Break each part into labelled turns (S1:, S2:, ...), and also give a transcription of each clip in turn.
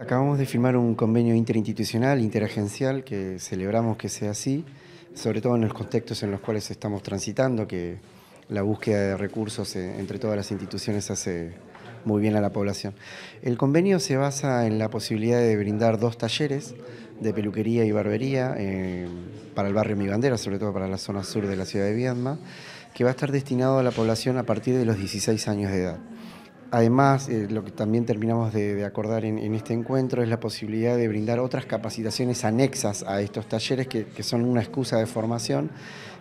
S1: Acabamos de firmar un convenio interinstitucional, interagencial, que celebramos que sea así, sobre todo en los contextos en los cuales estamos transitando, que la búsqueda de recursos eh, entre todas las instituciones hace muy bien a la población. El convenio se basa en la posibilidad de brindar dos talleres de peluquería y barbería eh, para el barrio Mi Bandera, sobre todo para la zona sur de la ciudad de Viedma, que va a estar destinado a la población a partir de los 16 años de edad. Además, eh, lo que también terminamos de, acordar en, este encuentro es la posibilidad de brindar otras capacitaciones anexas a estos talleres que, son una excusa de formación,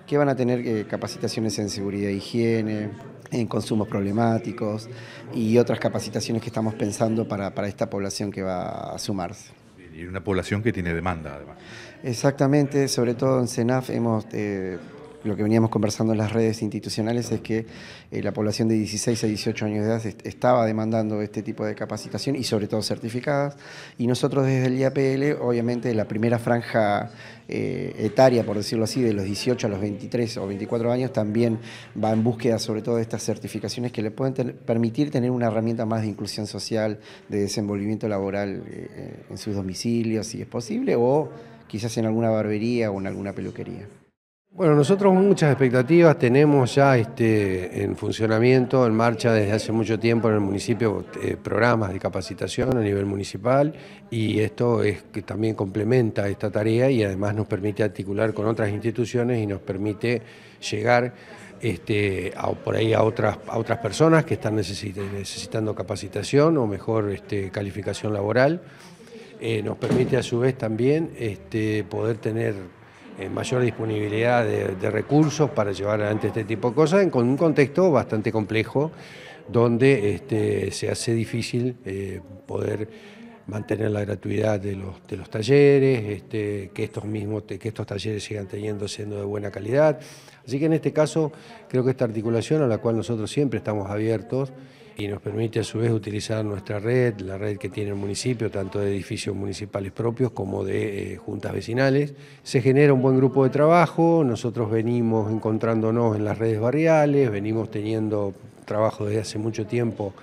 S1: que van a tener eh, capacitaciones en seguridad e higiene, en consumos problemáticos y otras capacitaciones que estamos pensando para, esta población que va a sumarse. Y una población que tiene demanda, además. Exactamente, sobre todo en CENAF hemos eh, lo que veníamos conversando en las redes institucionales es que eh, la población de 16 a 18 años de edad estaba demandando este tipo de capacitación y sobre todo certificadas. Y nosotros desde el IAPL, obviamente la primera franja eh, etaria, por decirlo así, de los 18 a los 23 o 24 años, también va en búsqueda sobre todo de estas certificaciones que le pueden permitir tener una herramienta más de inclusión social, de desenvolvimiento laboral eh, en sus domicilios, si es posible, o quizás en alguna barbería o en alguna peluquería.
S2: Bueno, nosotros muchas expectativas tenemos ya este, en funcionamiento, en marcha desde hace mucho tiempo en el municipio, eh, programas de capacitación a nivel municipal y esto es que también complementa esta tarea y además nos permite articular con otras instituciones y nos permite llegar este, por ahí a otras, a otras personas que están necesitando capacitación o mejor este, calificación laboral. Eh, nos permite a su vez también este, poder tener eh, mayor disponibilidad de, recursos para llevar adelante este tipo de cosas, en, con un contexto bastante complejo donde este, se hace difícil eh, poder mantener la gratuidad de los, de los talleres, este, que, estos mismos, que estos talleres sigan teniendo siendo de buena calidad. Así que en este caso creo que esta articulación a la cual nosotros siempre estamos abiertos y nos permite a su vez utilizar nuestra red, la red que tiene el municipio, tanto de edificios municipales propios como de eh, juntas vecinales. Se genera un buen grupo de trabajo, nosotros venimos encontrándonos en las redes barriales, venimos teniendo trabajo desde hace mucho tiempo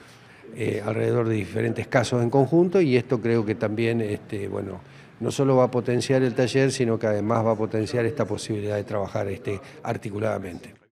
S1: eh, alrededor
S2: de diferentes casos en conjunto y esto creo que también, este, bueno, no solo va a potenciar el taller, sino que además va a potenciar esta posibilidad de trabajar este, articuladamente.